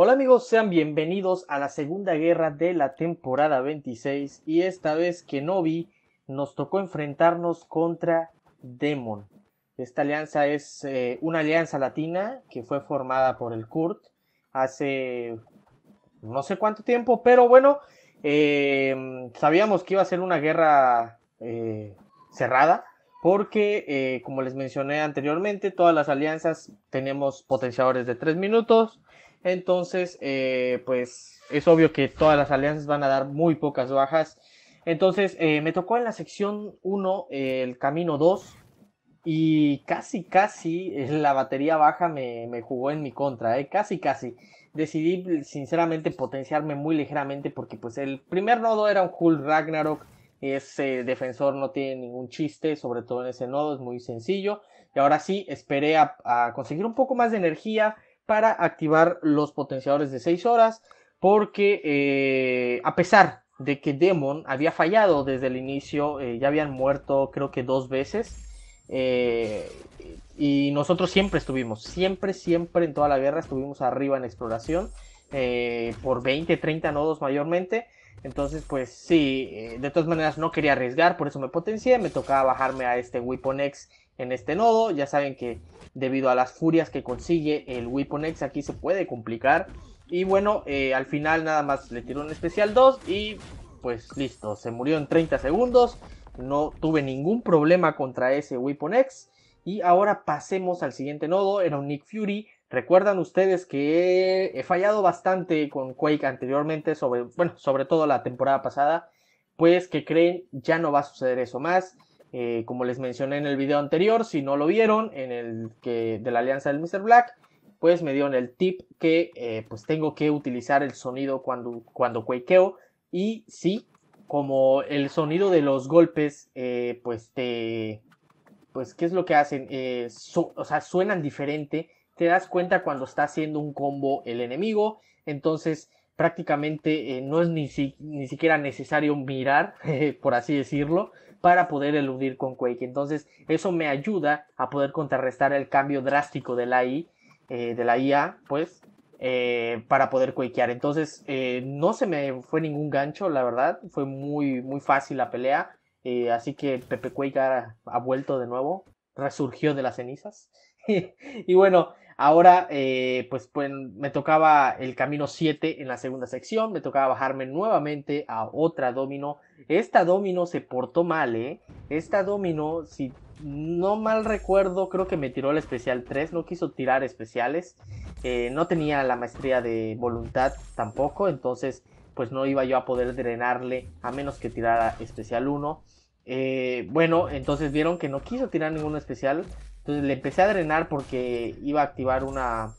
Hola amigos, sean bienvenidos a la segunda guerra de la temporada 26 y esta vez que vi, nos tocó enfrentarnos contra Demon. Esta alianza es eh, una alianza latina que fue formada por el Kurt hace no sé cuánto tiempo, pero bueno, em, sabíamos que iba a ser una guerra eh, cerrada porque, eh, como les mencioné anteriormente, todas las alianzas tenemos potenciadores de 3 minutos entonces, eh, pues es obvio que todas las alianzas van a dar muy pocas bajas. Entonces, eh, me tocó en la sección 1 el camino 2 y casi, casi eh, la batería baja me, jugó en mi contra, casi, casi. Decidí sinceramente potenciarme muy ligeramente porque pues el primer nodo era un Hulk Ragnarok. Ese defensor no tiene ningún chiste, sobre todo en ese nodo, es muy sencillo. Y ahora sí, esperé a, a conseguir un poco más de energía para activar los potenciadores de 6 horas, porque eh, a pesar de que Demon había fallado desde el inicio, eh, ya habían muerto creo que dos veces, eh, y nosotros siempre estuvimos, siempre, siempre en toda la guerra estuvimos arriba en exploración, por 20, 30 nodos mayormente, entonces, pues sí, de todas maneras no quería arriesgar, por eso me potencié, me tocaba bajarme a este Weapon X en este nodo. Ya saben que debido a las furias que consigue el Weapon X, aquí se puede complicar. Y bueno, eh, al final nada más le tiró un especial 2 y pues listo, se murió en 30 segundos. No tuve ningún problema contra ese Weapon X. Y ahora pasemos al siguiente nodo, era un Nick Fury. Recuerdan ustedes que he fallado bastante con Quake anteriormente, sobre, bueno, sobre todo la temporada pasada. Pues que creen, ya no va a suceder eso más eh, como les mencioné en el video anterior, si no lo vieron, en el que, de la alianza del Mr. Black, pues me dieron el tip que eh, pues tengo que utilizar el sonido cuando, cuando Y sí, como el sonido de los golpes, eh, pues te... Pues, ¿qué es lo que hacen? o sea, suenan diferente. Te das cuenta cuando está haciendo un combo el enemigo. Entonces, prácticamente no es ni siquiera necesario mirar, por así decirlo para poder eludir con Quake. Entonces, eso me ayuda a poder contrarrestar el cambio drástico de la eh, de la IA, pues, eh, para poder quakear. Entonces, eh, no se me fue ningún gancho, la verdad. Fue muy, muy fácil la pelea. así que Pepe Quake ha, ha vuelto de nuevo. Resurgió de las cenizas. y bueno, ahora eh, pues, pues, me tocaba el camino 7 en la segunda sección, me tocaba bajarme nuevamente a otra domino. Esta domino se portó mal, ¿eh? Esta domino, si no mal recuerdo, creo que me tiró el especial 3, no quiso tirar especiales, eh, no tenía la maestría de voluntad tampoco, entonces pues no iba yo a poder drenarle a menos que tirara especial 1. Eh, bueno, entonces vieron que no quiso tirar ningún especial, entonces le empecé a drenar porque iba a activar una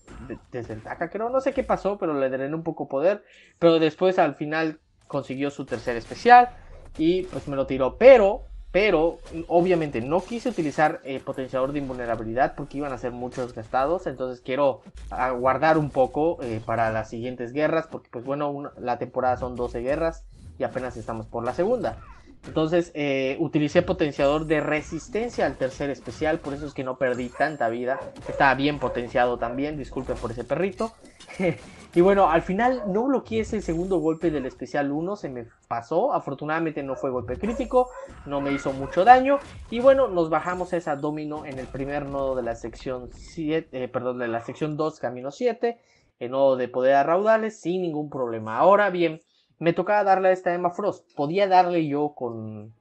desde el creo, no sé qué pasó, pero le drené un poco poder. Pero después al final consiguió su tercer especial y pues me lo tiró. Pero, pero, obviamente no quise utilizar eh, potenciador de invulnerabilidad porque iban a ser muchos gastados. Entonces quiero aguardar un poco eh, para las siguientes guerras porque pues bueno, la temporada son 12 guerras y apenas estamos por la segunda. Entonces eh, utilicé potenciador de resistencia al tercer especial, por eso es que no perdí tanta vida. Estaba bien potenciado también, disculpen por ese perrito. y bueno, al final no bloqueé ese segundo golpe del especial 1, se me pasó. Afortunadamente no fue golpe crítico, no me hizo mucho daño. Y bueno, nos bajamos esa domino en el primer nodo de la sección 7, eh, perdón, de la sección 2, camino 7, el nodo de poder a raudales, sin ningún problema. Ahora bien, me tocaba darle a esta Emma Frost. Podía darle yo con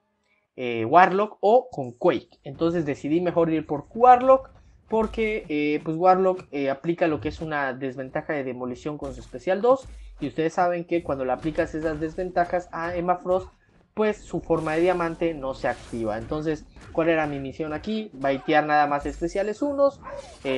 eh, Warlock o con Quake. Entonces decidí mejor ir por Warlock. Porque eh, pues Warlock eh, aplica lo que es una desventaja de demolición con su especial 2. Y ustedes saben que cuando le aplicas esas desventajas a Emma Frost, pues su forma de diamante no se activa. Entonces, ¿cuál era mi misión aquí? Baitear nada más especiales unos.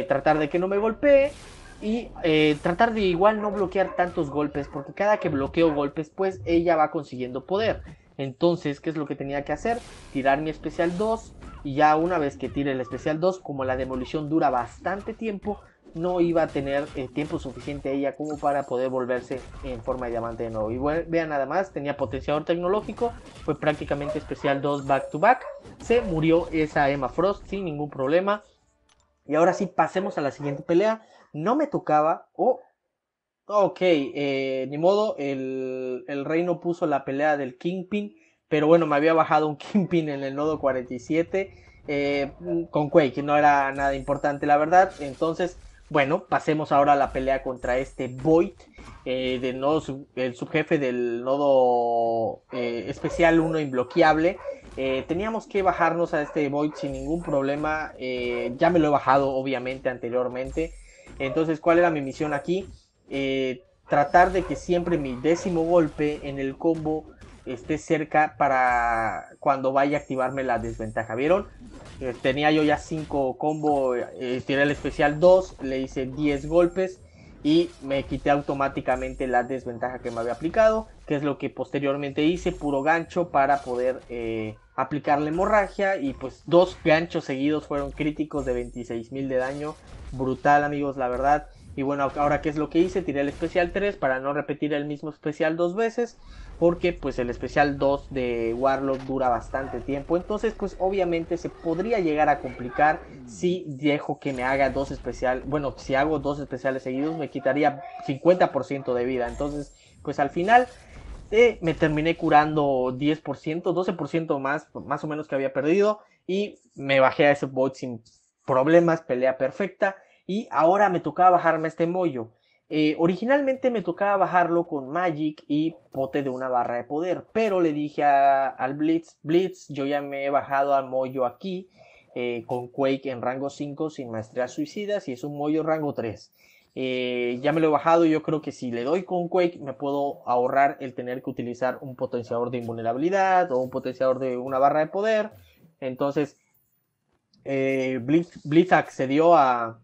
tratar de que no me golpee y eh, tratar de igual no bloquear tantos golpes, porque cada que bloqueo golpes, pues ella va consiguiendo poder. Entonces, ¿qué es lo que tenía que hacer? Tirar mi especial 2 y ya una vez que tire el especial 2, como la demolición dura bastante tiempo, no iba a tener eh, tiempo suficiente ella como para poder volverse en forma de diamante de nuevo. Y vean nada más, tenía potenciador tecnológico, fue prácticamente especial 2 back to back. Se murió esa Emma Frost sin ningún problema. Y ahora sí, pasemos a la siguiente pelea. No me tocaba. Oh, ok, eh, ni modo. El, el rey no puso la pelea del Kingpin. Pero bueno, me había bajado un Kingpin en el nodo 47 eh, con Quake. No era nada importante, la verdad. Entonces, bueno, pasemos ahora a la pelea contra este Void. Eh, del nodo el subjefe del nodo eh, especial 1 imbloqueable. Eh, teníamos que bajarnos a este void sin ningún problema. ya me lo he bajado obviamente anteriormente. Entonces, ¿cuál era mi misión aquí? tratar de que siempre mi décimo golpe en el combo esté cerca para cuando vaya a activarme la desventaja. ¿Vieron? tenía yo ya 5 combo, tiré el especial 2, le hice 10 golpes y me quité automáticamente la desventaja que me había aplicado, que es lo que posteriormente hice, puro gancho para poder eh, aplicar la hemorragia y pues dos ganchos seguidos fueron críticos de 26.000 de daño, brutal amigos la verdad. Y bueno, ahora qué es lo que hice, tiré el especial 3 para no repetir el mismo especial dos veces porque pues el especial 2 de Warlock dura bastante tiempo, entonces pues obviamente se podría llegar a complicar si dejo que me haga dos especiales, bueno, si hago dos especiales seguidos me quitaría 50% de vida, entonces pues al final eh, me terminé curando 10%, 12% más, más o menos que había perdido y me bajé a ese bot sin problemas, pelea perfecta y ahora me tocaba bajarme este mollo. Eh, originalmente me tocaba bajarlo con Magic y pote de una barra de poder, pero le dije al Blitz, Blitz, yo ya me he bajado al Moyo aquí eh, con Quake en rango 5 sin maestría suicida y es un Moyo rango 3. Eh, ya me lo he bajado, yo creo que si le doy con Quake me puedo ahorrar el tener que utilizar un potenciador de invulnerabilidad o un potenciador de una barra de poder. Entonces, Blitz, accedió a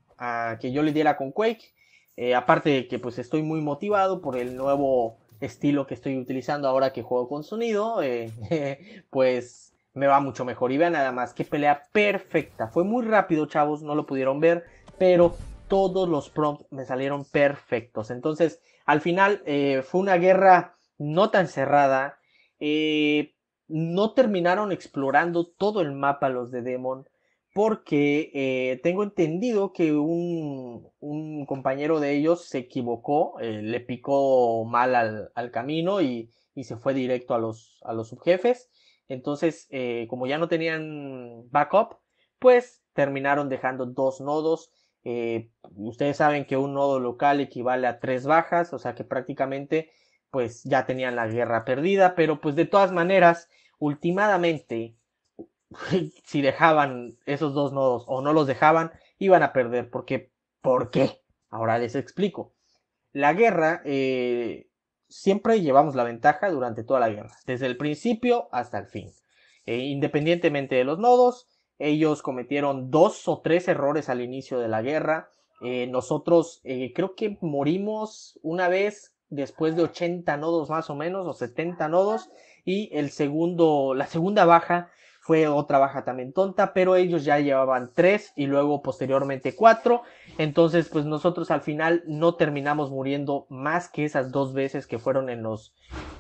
que yo le diera con Quake eh, aparte de que pues estoy muy motivado por el nuevo estilo que estoy utilizando ahora que juego con sonido, eh, pues me va mucho mejor. Y vean nada más, qué pelea perfecta. Fue muy rápido, chavos, no lo pudieron ver, pero todos los prompts me salieron perfectos. Entonces, al final eh, fue una guerra no tan cerrada. no terminaron explorando todo el mapa los de Demon porque eh, tengo entendido que un, compañero de ellos se equivocó, eh, le picó mal al, camino y, se fue directo a los, a los subjefes. Entonces, eh, como ya no tenían backup, pues terminaron dejando dos nodos. ustedes saben que un nodo local equivale a tres bajas, o sea que prácticamente pues ya tenían la guerra perdida, pero pues de todas maneras, últimamente... si dejaban esos dos nodos o no los dejaban, iban a perder. Porque, ¿Por qué? Ahora les explico. La guerra, eh, siempre llevamos la ventaja durante toda la guerra, desde el principio hasta el fin. E independientemente de los nodos, ellos cometieron dos o tres errores al inicio de la guerra. Eh, nosotros eh, creo que morimos una vez después de 80 nodos más o menos, o 70 nodos, y el segundo, la segunda baja fue otra baja también tonta, pero ellos ya llevaban tres y luego posteriormente cuatro. Entonces, pues nosotros al final no terminamos muriendo más que esas dos veces que fueron en los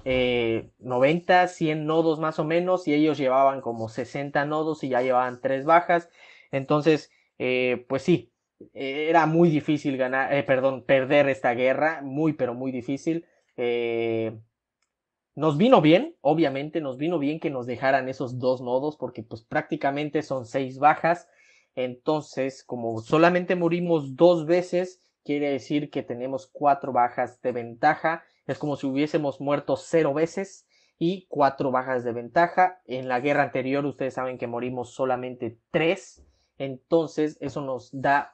90, eh, 100 nodos más o menos, y ellos llevaban como 60 nodos y ya llevaban tres bajas. Entonces, eh, pues sí, era muy difícil ganar, eh, perdón, perder esta guerra, muy pero muy difícil. Eh, nos vino bien, obviamente, nos vino bien que nos dejaran esos dos nodos porque pues prácticamente son seis bajas. Entonces, como solamente morimos dos veces, quiere decir que tenemos cuatro bajas de ventaja. Es como si hubiésemos muerto cero veces y cuatro bajas de ventaja. En la guerra anterior ustedes saben que morimos solamente tres. Entonces, eso nos da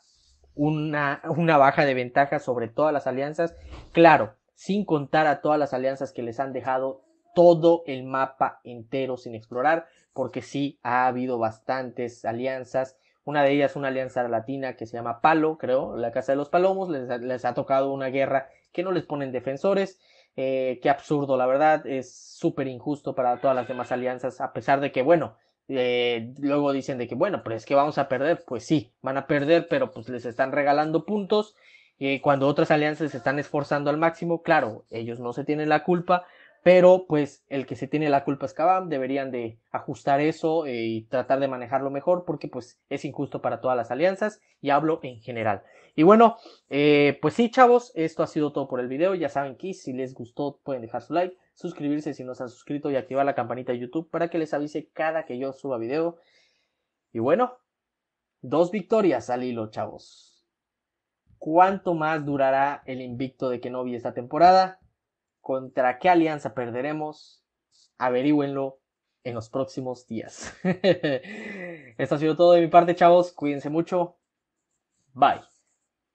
una, una baja de ventaja sobre todas las alianzas. Claro, sin contar a todas las alianzas que les han dejado todo el mapa entero sin explorar, porque sí ha habido bastantes alianzas. Una de ellas, una alianza latina que se llama Palo, creo, la Casa de los Palomos, les, ha tocado una guerra que no les ponen defensores. Eh, qué absurdo, la verdad, es súper injusto para todas las demás alianzas, a pesar de que, bueno, eh, luego dicen de que, bueno, pero es que vamos a perder, pues sí, van a perder, pero pues les están regalando puntos eh, cuando otras alianzas se están esforzando al máximo, claro, ellos no se tienen la culpa, pero pues el que se tiene la culpa es Kabam, deberían de ajustar eso eh, y tratar de manejarlo mejor porque pues es injusto para todas las alianzas y hablo en general. Y bueno, eh, pues sí chavos, esto ha sido todo por el video, ya saben que si les gustó pueden dejar su like, suscribirse si no se han suscrito y activar la campanita de YouTube para que les avise cada que yo suba video. Y bueno, dos victorias al hilo chavos cuánto más durará el invicto de Kenobi esta temporada, contra qué alianza perderemos, averígüenlo en los próximos días. Esto ha sido todo de mi parte, chavos. Cuídense mucho. Bye.